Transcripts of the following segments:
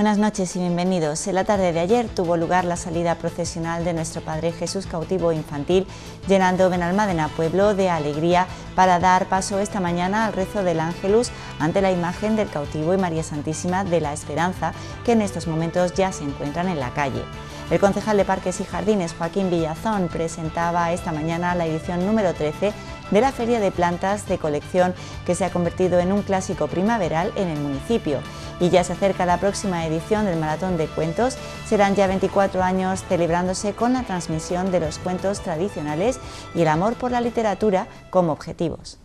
Buenas noches y bienvenidos. En la tarde de ayer tuvo lugar la salida procesional de nuestro Padre Jesús cautivo infantil, llenando Benalmádena Pueblo de alegría para dar paso esta mañana al rezo del Ángelus ante la imagen del cautivo y María Santísima de la Esperanza, que en estos momentos ya se encuentran en la calle. El concejal de Parques y Jardines, Joaquín Villazón, presentaba esta mañana la edición número 13 de la Feria de Plantas de Colección, que se ha convertido en un clásico primaveral en el municipio. Y ya se acerca la próxima edición del Maratón de Cuentos. Serán ya 24 años celebrándose con la transmisión de los cuentos tradicionales y el amor por la literatura como objetivos.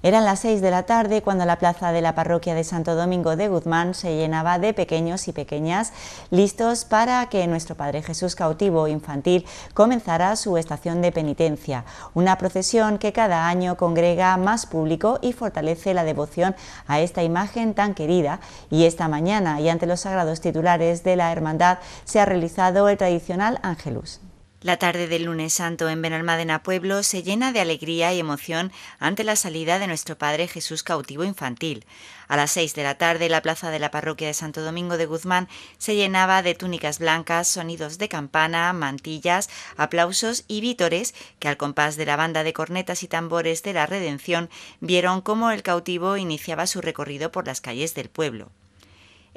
Eran las seis de la tarde cuando la plaza de la parroquia de Santo Domingo de Guzmán se llenaba de pequeños y pequeñas listos para que nuestro Padre Jesús cautivo infantil comenzara su estación de penitencia, una procesión que cada año congrega más público y fortalece la devoción a esta imagen tan querida y esta mañana y ante los sagrados titulares de la hermandad se ha realizado el tradicional angelus. La tarde del lunes santo en Benalmádena Pueblo se llena de alegría y emoción ante la salida de nuestro Padre Jesús cautivo infantil. A las seis de la tarde la plaza de la parroquia de Santo Domingo de Guzmán se llenaba de túnicas blancas, sonidos de campana, mantillas, aplausos y vítores que al compás de la banda de cornetas y tambores de la redención vieron cómo el cautivo iniciaba su recorrido por las calles del pueblo.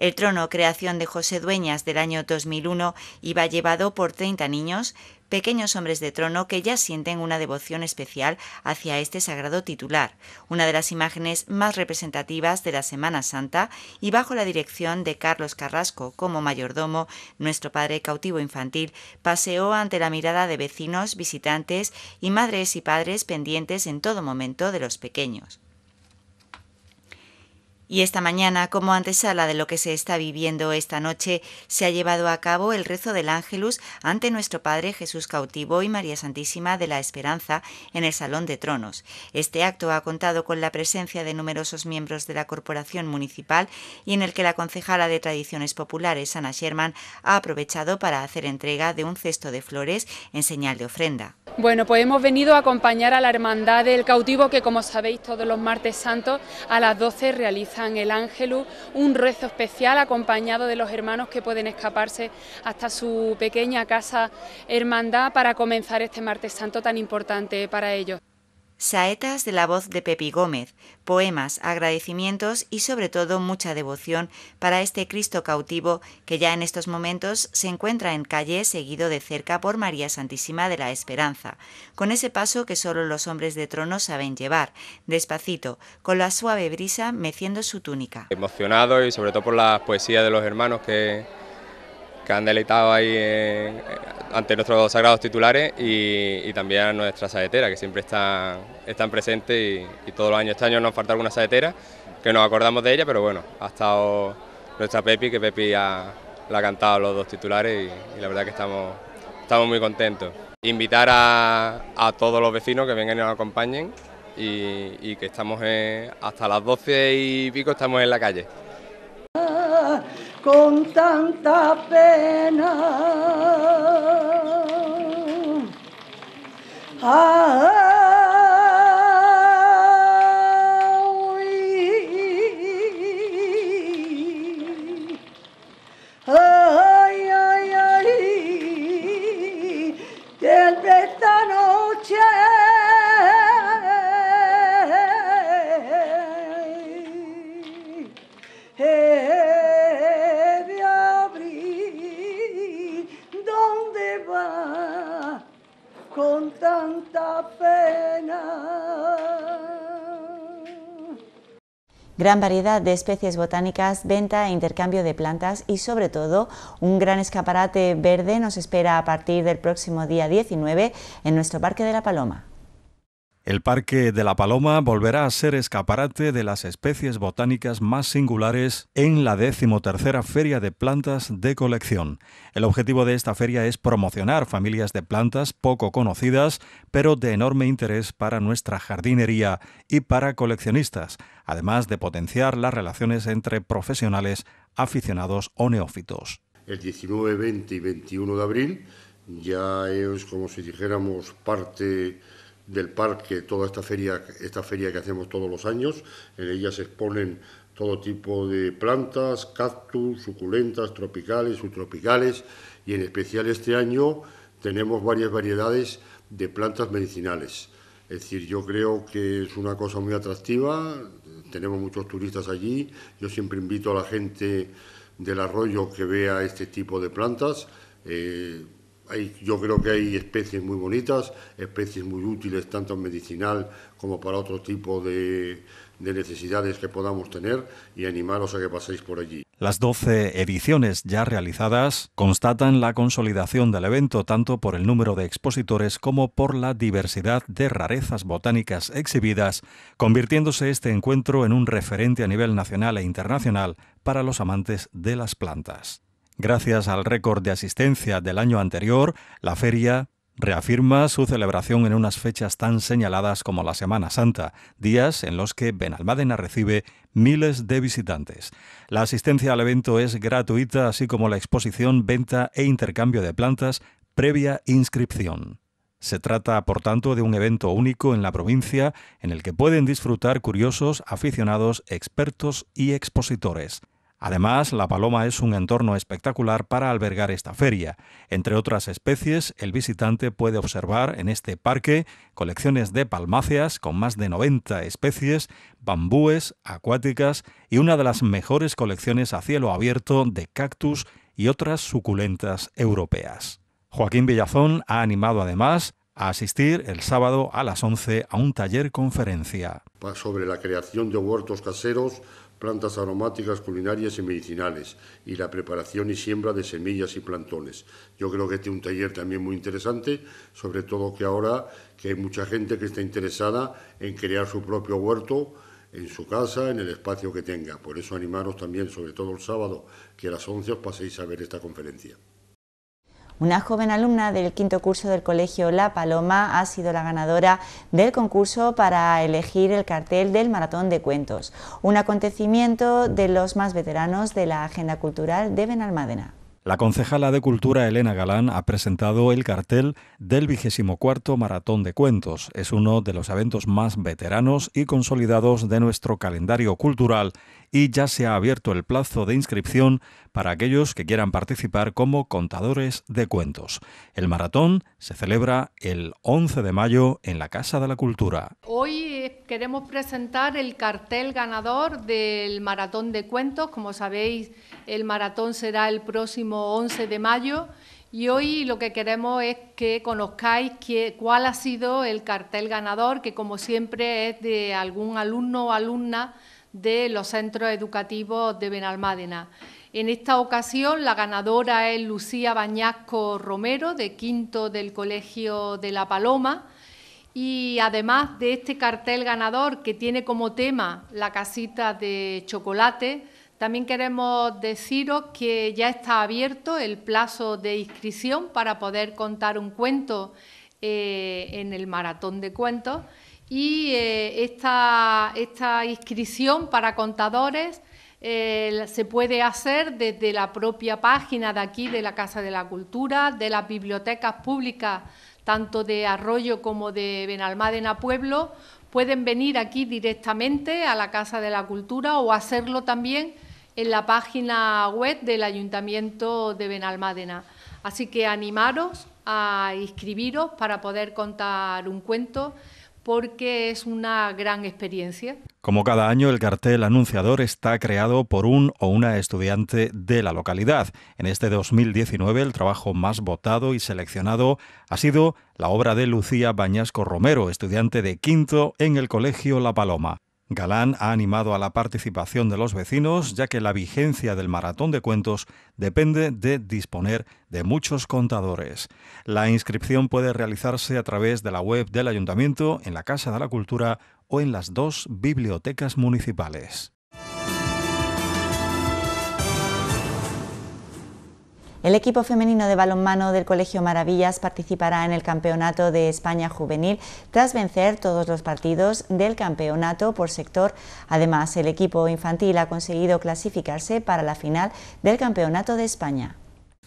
El trono, creación de José Dueñas del año 2001, iba llevado por 30 niños, pequeños hombres de trono que ya sienten una devoción especial hacia este sagrado titular, una de las imágenes más representativas de la Semana Santa y bajo la dirección de Carlos Carrasco como mayordomo, nuestro padre cautivo infantil paseó ante la mirada de vecinos, visitantes y madres y padres pendientes en todo momento de los pequeños. Y esta mañana, como antesala de lo que se está viviendo esta noche, se ha llevado a cabo el rezo del Ángelus ante nuestro Padre Jesús cautivo y María Santísima de la Esperanza en el Salón de Tronos. Este acto ha contado con la presencia de numerosos miembros de la Corporación Municipal y en el que la concejala de Tradiciones Populares, Ana Sherman, ha aprovechado para hacer entrega de un cesto de flores en señal de ofrenda. Bueno, pues hemos venido a acompañar a la Hermandad del Cautivo que, como sabéis, todos los martes santos a las 12 realiza en el ángelus, un rezo especial acompañado de los hermanos que pueden escaparse hasta su pequeña casa hermandad para comenzar este martes santo tan importante para ellos saetas de la voz de Pepi Gómez, poemas, agradecimientos y sobre todo mucha devoción para este Cristo cautivo que ya en estos momentos se encuentra en calle seguido de cerca por María Santísima de la Esperanza, con ese paso que solo los hombres de trono saben llevar, despacito, con la suave brisa meciendo su túnica. Emocionado y sobre todo por la poesía de los hermanos que que han deleitado ahí eh, ante nuestros sagrados titulares y, también a nuestra saetera, que siempre están, están presentes y, todos los años, este año nos falta alguna saetera, que nos acordamos de ella, pero bueno, ha estado nuestra Pepi, que Pepi la ha cantado los dos titulares y, la verdad que estamos, estamos muy contentos. Invitar a, todos los vecinos que vengan y nos acompañen y, que estamos hasta las 12 y pico estamos en la calle con tanta pena. Ah, gran variedad de especies botánicas, venta e intercambio de plantas y sobre todo un gran escaparate verde nos espera a partir del próximo día 19 en nuestro Parque de la Paloma. El Parque de la Paloma volverá a ser escaparate de las especies botánicas más singulares en la decimotercera Feria de Plantas de Colección. El objetivo de esta feria es promocionar familias de plantas poco conocidas, pero de enorme interés para nuestra jardinería y para coleccionistas, además de potenciar las relaciones entre profesionales, aficionados o neófitos. El 19, 20 y 21 de abril ya es, como si dijéramos, parte del parque, toda esta feria, esta feria que hacemos todos los años. En ella se exponen todo tipo de plantas, cactus, suculentas, tropicales, subtropicales y en especial este año tenemos varias variedades de plantas medicinales. Es decir, yo creo que es una cosa muy atractiva, tenemos muchos turistas allí, yo siempre invito a la gente del arroyo que vea este tipo de plantas. Eh, yo creo que hay especies muy bonitas, especies muy útiles tanto medicinal como para otro tipo de, de necesidades que podamos tener y animaros a que paséis por allí. Las 12 ediciones ya realizadas constatan la consolidación del evento tanto por el número de expositores como por la diversidad de rarezas botánicas exhibidas, convirtiéndose este encuentro en un referente a nivel nacional e internacional para los amantes de las plantas. Gracias al récord de asistencia del año anterior, la feria reafirma su celebración en unas fechas tan señaladas como la Semana Santa, días en los que Benalmádena recibe miles de visitantes. La asistencia al evento es gratuita, así como la exposición, venta e intercambio de plantas previa inscripción. Se trata, por tanto, de un evento único en la provincia en el que pueden disfrutar curiosos, aficionados, expertos y expositores. Además, La Paloma es un entorno espectacular para albergar esta feria. Entre otras especies, el visitante puede observar en este parque colecciones de palmáceas con más de 90 especies, bambúes, acuáticas y una de las mejores colecciones a cielo abierto de cactus y otras suculentas europeas. Joaquín Villazón ha animado además a asistir el sábado a las 11 a un taller conferencia. Sobre la creación de huertos caseros plantas aromáticas, culinarias y medicinales, y la preparación y siembra de semillas y plantones. Yo creo que este es un taller también muy interesante, sobre todo que ahora que hay mucha gente que está interesada en crear su propio huerto en su casa, en el espacio que tenga. Por eso animaros también, sobre todo el sábado, que a las 11 os paséis a ver esta conferencia. Una joven alumna del quinto curso del colegio La Paloma ha sido la ganadora del concurso para elegir el cartel del Maratón de Cuentos, un acontecimiento de los más veteranos de la agenda cultural de Benalmádena. La concejala de Cultura Elena Galán ha presentado el cartel del cuarto Maratón de Cuentos. Es uno de los eventos más veteranos y consolidados de nuestro calendario cultural y ya se ha abierto el plazo de inscripción para aquellos que quieran participar como contadores de cuentos. El maratón se celebra el 11 de mayo en la Casa de la Cultura. Hoy eh, queremos presentar el cartel ganador del maratón de cuentos. Como sabéis, el maratón será el próximo 11 de mayo. Y hoy lo que queremos es que conozcáis cuál ha sido el cartel ganador, que como siempre es de algún alumno o alumna de los centros educativos de Benalmádena. En esta ocasión la ganadora es Lucía Bañasco Romero, de quinto del Colegio de La Paloma, y además de este cartel ganador que tiene como tema la casita de chocolate, también queremos deciros que ya está abierto el plazo de inscripción para poder contar un cuento eh, en el maratón de cuentos y eh, esta, inscripción para contadores eh, se puede hacer desde la propia página de aquí, de la Casa de la Cultura, de las bibliotecas públicas, tanto de Arroyo como de Benalmádena Pueblo. Pueden venir aquí directamente a la Casa de la Cultura o hacerlo también en la página web del Ayuntamiento de Benalmádena. Así que animaros a inscribiros para poder contar un cuento porque es una gran experiencia. Como cada año, el cartel anunciador está creado por un o una estudiante de la localidad. En este 2019, el trabajo más votado y seleccionado ha sido la obra de Lucía Bañasco Romero, estudiante de quinto en el Colegio La Paloma. Galán ha animado a la participación de los vecinos, ya que la vigencia del maratón de cuentos depende de disponer de muchos contadores. La inscripción puede realizarse a través de la web del Ayuntamiento, en la Casa de la Cultura o en las dos bibliotecas municipales. El equipo femenino de balonmano del Colegio Maravillas participará en el Campeonato de España Juvenil tras vencer todos los partidos del campeonato por sector. Además, el equipo infantil ha conseguido clasificarse para la final del Campeonato de España.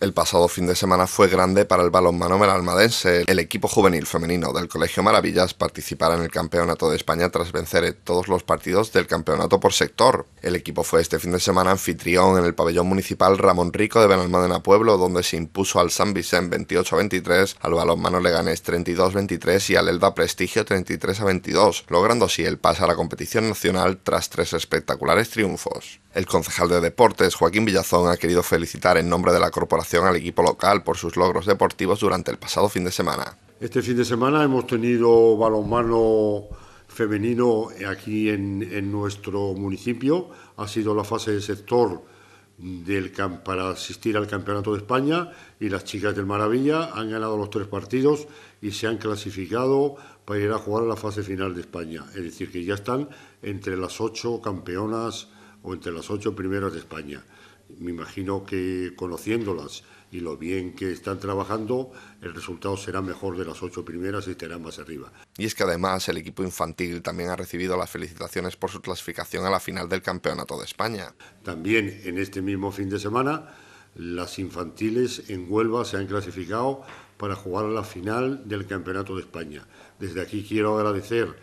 El pasado fin de semana fue grande para el balonmano melalmadense. El equipo juvenil femenino del Colegio Maravillas participará en el Campeonato de España tras vencer todos los partidos del campeonato por sector. El equipo fue este fin de semana anfitrión en el pabellón municipal Ramón Rico de Benalmádena Pueblo, donde se impuso al San Vicente 28-23, al balonmano Leganés 32-23 y al Elda Prestigio 33-22, logrando así el paso a la competición nacional tras tres espectaculares triunfos. El concejal de deportes Joaquín Villazón ha querido felicitar en nombre de la corporación al equipo local por sus logros deportivos durante el pasado fin de semana. Este fin de semana hemos tenido balonmano femenino aquí en, nuestro municipio. Ha sido la fase de sector del, para asistir al Campeonato de España y las chicas del Maravilla han ganado los tres partidos y se han clasificado para ir a jugar a la fase final de España. Es decir, que ya están entre las ocho campeonas o entre las ocho primeras de España me imagino que conociéndolas y lo bien que están trabajando, el resultado será mejor de las ocho primeras y estarán más arriba. Y es que además el equipo infantil también ha recibido las felicitaciones por su clasificación a la final del Campeonato de España. También en este mismo fin de semana, las infantiles en Huelva se han clasificado para jugar a la final del Campeonato de España. Desde aquí quiero agradecer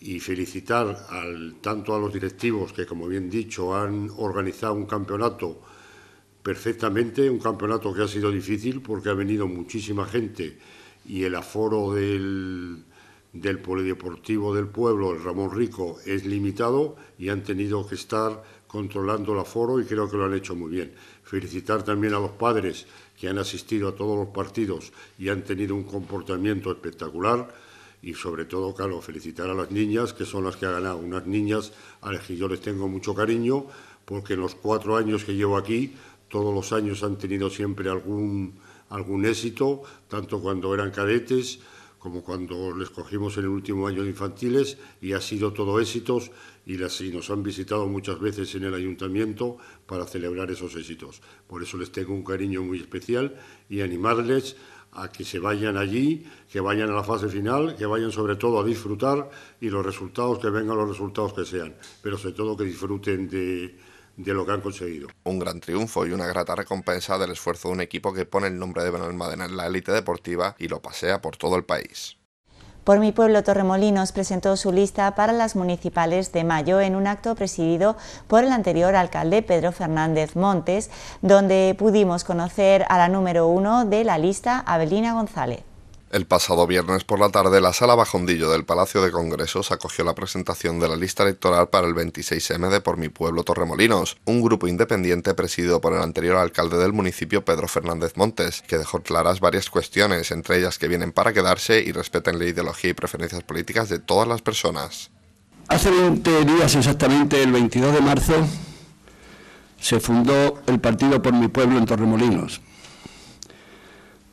y felicitar al, tanto a los directivos que, como bien dicho, han organizado un campeonato perfectamente, un campeonato que ha sido difícil porque ha venido muchísima gente y el aforo del, del Polideportivo del Pueblo, el Ramón Rico, es limitado y han tenido que estar controlando el aforo y creo que lo han hecho muy bien. Felicitar también a los padres que han asistido a todos los partidos y han tenido un comportamiento espectacular y sobre todo, claro, felicitar a las niñas, que son las que han ganado, unas niñas a las que yo les tengo mucho cariño, porque en los cuatro años que llevo aquí, todos los años han tenido siempre algún, algún éxito, tanto cuando eran cadetes como cuando les cogimos en el último año de infantiles, y ha sido todo éxitos, y nos han visitado muchas veces en el ayuntamiento para celebrar esos éxitos. Por eso les tengo un cariño muy especial y animarles a que se vayan allí, que vayan a la fase final, que vayan sobre todo a disfrutar y los resultados que vengan, los resultados que sean, pero sobre todo que disfruten de, lo que han conseguido. Un gran triunfo y una grata recompensa del esfuerzo de un equipo que pone el nombre de Benalmádena en la élite deportiva y lo pasea por todo el país. Por mi pueblo Torremolinos presentó su lista para las municipales de mayo en un acto presidido por el anterior alcalde Pedro Fernández Montes, donde pudimos conocer a la número uno de la lista, Abelina González. El pasado viernes por la tarde, la sala Bajondillo del Palacio de Congresos acogió la presentación de la lista electoral para el 26M de Por mi Pueblo Torremolinos, un grupo independiente presidido por el anterior alcalde del municipio, Pedro Fernández Montes, que dejó claras varias cuestiones, entre ellas que vienen para quedarse y respeten la ideología y preferencias políticas de todas las personas. Hace 20 días, exactamente el 22 de marzo, se fundó el Partido Por mi Pueblo en Torremolinos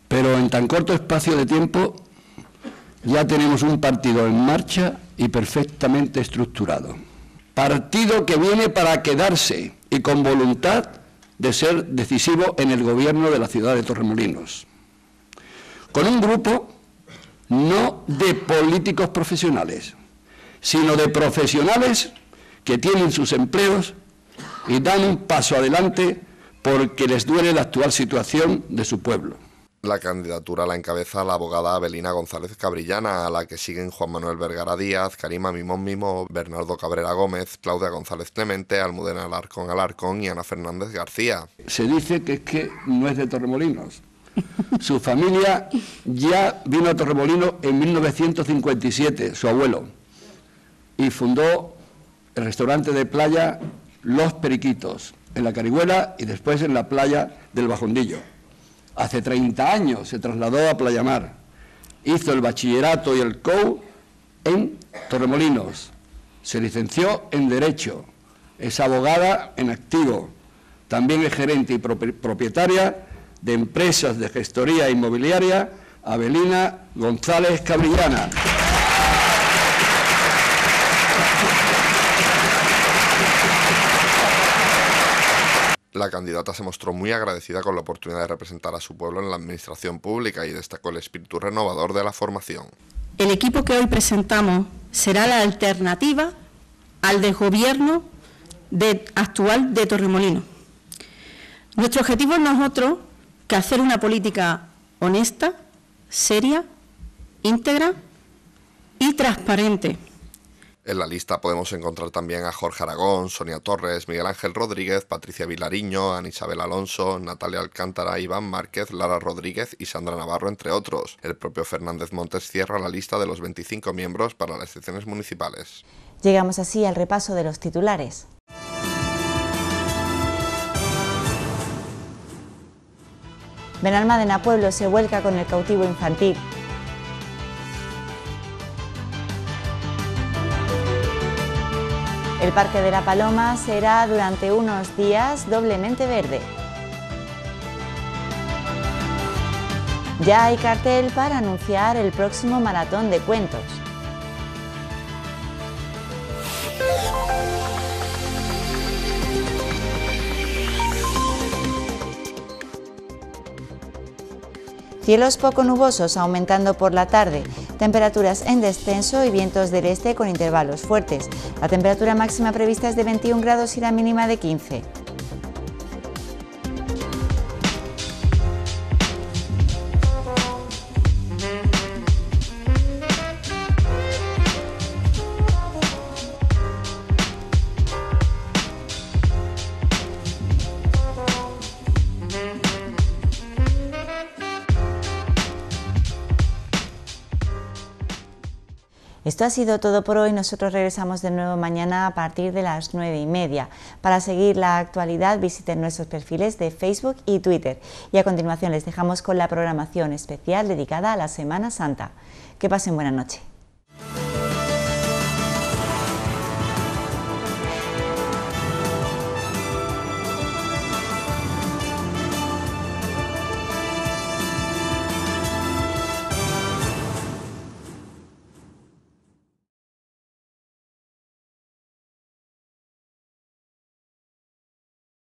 pero en tan corto espacio de tiempo ya tenemos un partido en marcha y perfectamente estructurado. Partido que viene para quedarse y con voluntad de ser decisivo en el gobierno de la ciudad de Torremolinos. Con un grupo no de políticos profesionales, sino de profesionales que tienen sus empleos y dan un paso adelante porque les duele la actual situación de su pueblo. La candidatura la encabeza la abogada Abelina González Cabrillana, a la que siguen Juan Manuel Vergara Díaz, Karima Mimón Mimo, Bernardo Cabrera Gómez, Claudia González Clemente, Almudena Alarcón Alarcón y Ana Fernández García. Se dice que es que no es de Torremolinos. Su familia ya vino a Torremolinos en 1957, su abuelo, y fundó el restaurante de playa Los Periquitos, en la Carihuela y después en la playa del Bajondillo. Hace 30 años se trasladó a Playamar. Hizo el bachillerato y el COU en Torremolinos. Se licenció en Derecho. Es abogada en activo. También es gerente y propietaria de empresas de gestoría inmobiliaria Avelina González Cabrillana. La candidata se mostró muy agradecida con la oportunidad de representar a su pueblo en la administración pública y destacó el espíritu renovador de la formación. El equipo que hoy presentamos será la alternativa al desgobierno de, actual de Torremolino. Nuestro objetivo no es otro que hacer una política honesta, seria, íntegra y transparente. En la lista podemos encontrar también a Jorge Aragón, Sonia Torres, Miguel Ángel Rodríguez, Patricia Vilariño, Ana Isabel Alonso, Natalia Alcántara, Iván Márquez, Lara Rodríguez y Sandra Navarro, entre otros. El propio Fernández Montes cierra la lista de los 25 miembros para las secciones municipales. Llegamos así al repaso de los titulares. Benalmádena Pueblo se vuelca con el cautivo infantil. El Parque de la Paloma será durante unos días doblemente verde. Ya hay cartel para anunciar el próximo maratón de cuentos. Cielos poco nubosos aumentando por la tarde, Temperaturas en descenso y vientos del este con intervalos fuertes. La temperatura máxima prevista es de 21 grados y la mínima de 15. Esto ha sido todo por hoy. Nosotros regresamos de nuevo mañana a partir de las 9 y media. Para seguir la actualidad visiten nuestros perfiles de Facebook y Twitter. Y a continuación les dejamos con la programación especial dedicada a la Semana Santa. Que pasen buena noche.